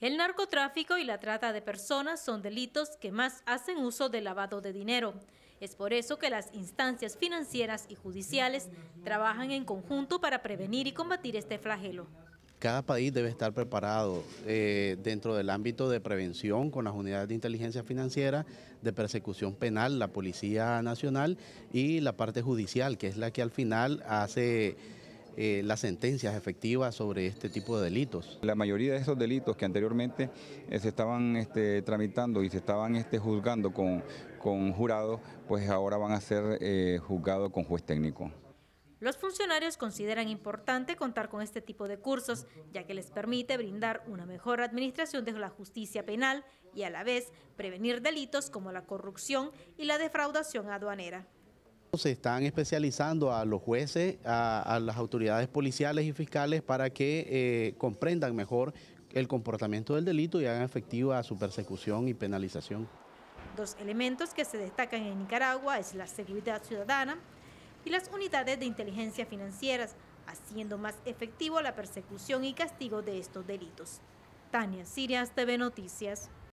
El narcotráfico y la trata de personas son delitos que más hacen uso del lavado de dinero. Es por eso que las instancias financieras y judiciales trabajan en conjunto para prevenir y combatir este flagelo. Cada país debe estar preparado eh, dentro del ámbito de prevención con las unidades de inteligencia financiera, de persecución penal, la Policía Nacional y la parte judicial, que es la que al final hace eh, las sentencias efectivas sobre este tipo de delitos. La mayoría de esos delitos que anteriormente eh, se estaban este, tramitando y se estaban este, juzgando con, jurados, pues ahora van a ser eh, juzgados con juez técnico. Los funcionarios consideran importante contar con este tipo de cursos, ya que les permite brindar una mejor administración de la justicia penal y a la vez prevenir delitos como la corrupción y la defraudación aduanera. Se están especializando a los jueces, a, las autoridades policiales y fiscales para que eh, comprendan mejor el comportamiento del delito y hagan efectiva su persecución y penalización. Dos elementos que se destacan en Nicaragua es la seguridad ciudadana y las unidades de inteligencia financieras, haciendo más efectivo la persecución y castigo de estos delitos. Tania Sirias, TV Noticias.